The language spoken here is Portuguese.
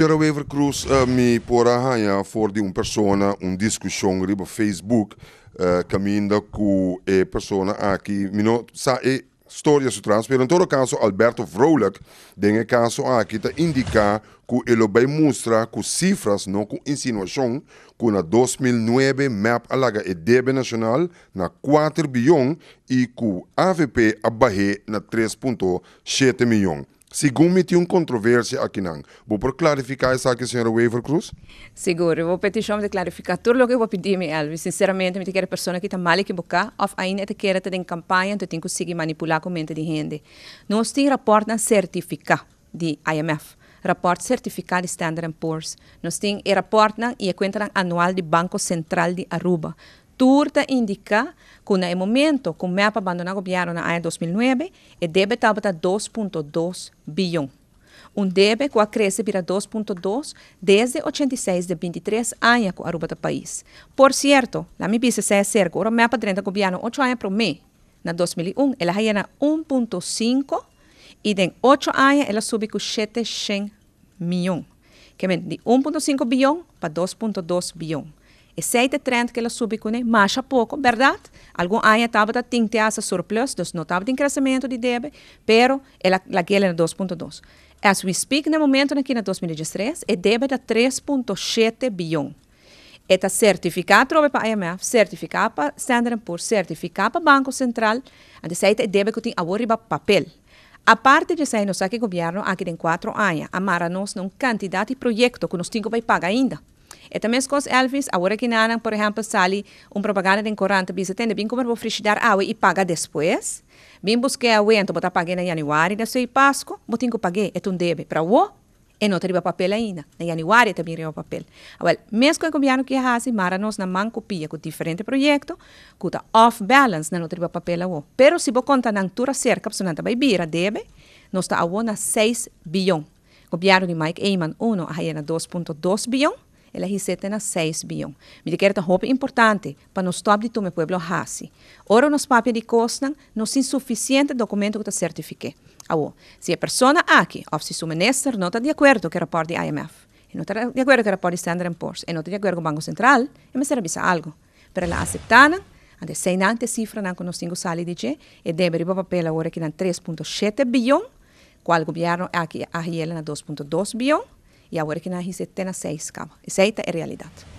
C'era Wevercruz eh, mi me haya for di un persona un discussione riba Facebook uh, eh, caminda cu e persona aqui mino sa e storia su transfer in todo caso Alberto Vrolijk denge caso aqui ta indica cu ele bei mostra cu cifras não cu insinuação cu na 2009 map alaga e debe nacional na 4 bilhões e cu AVP abahe na 3.7 milhões. Segundo me tinha uma controvérsia aqui não. Vou por clarificar isso aqui, senhora Weaver Cruz? Seguro. Vou pedir chama de clarificar tudo o que eu vou pedir, me Elvis. Sinceramente, me quero pessoa que está mal equivocada ou ainda te quer ter em campanha, então tem que conseguir manipular com a mente de gente. Nós temos rapport certificado certificar de IMF. Relatório certificado de Standard Poor's. Nós temos eh, rapport e a conta anual do Banco Central de Aruba turta indica que en el momento que me abandona gobierno en el año 2009, el debe estaba 2.2 billón. Un debe que crece para 2.2 desde 86 de 23 años que país. Por cierto, la mi vice se acerca, ahora me el gobierno 8 años por mes. En 2001, ella llena 1.5 y en 8 años ha subido 700 millones. Que de 1.5 billón para 2.2 billón. aceita trend que ela subi com mais a pouco, verdade? Algum ano estava da tinta essa surplus, dos não estava em crescimento de debe, pero ela laquela é 2.2. As we speak no momento aqui na 2013, é debe da 3.7 bilhão. Está certificado trobe para IMF, certificado para Standard Poor's, certificado para Banco Central, ande seita debe que tem agora papel. A parte de sair no saque governo aqui em quatro anos, a nós num quantidade de projeto que nós temos que pagar ainda. Eta também os Elvis, agora que nanan, por exemplo, sali um propaganda de corante, bisa tem bem comer vou frigidar água e paga depois. Bem busquei a então botar paguei na januário, na sei Páscoa, botinho que paguei, é um debe para o e não teria papel ainda. Na januário também teria papel. Agora, mesmo o governo que hace, mara nós na man copia com diferentes projeto, com off balance não teria papel agora. Mas se vou contar na altura cerca, porque não tá vai vir, debe, nós está agora na 6 bilhão. Copiaram de Mike Eyman 1, a 2.2 bilhões. el receta na 6 bilhão. Me quer ta hope importante para nos top de tome pueblo hasi. Ora nos papia de costan nos insuficiente documento que ta certifique. Awo, se a persona aqui, ou se su minister não tá de acordo que rapport de IMF, e não tá de acordo que rapport de Standard Poor's, e não tá de acordo com o Banco Central, e me serve algo. Para la acceptana, ande sei nante cifra nan nos cinco sali di che, e deve ribo papel ora che nan 3.7 bilhão, qual governo aqui a hiela na 2.2 bilhão, ja workinaihin sitten seiska, seitä eri realidad.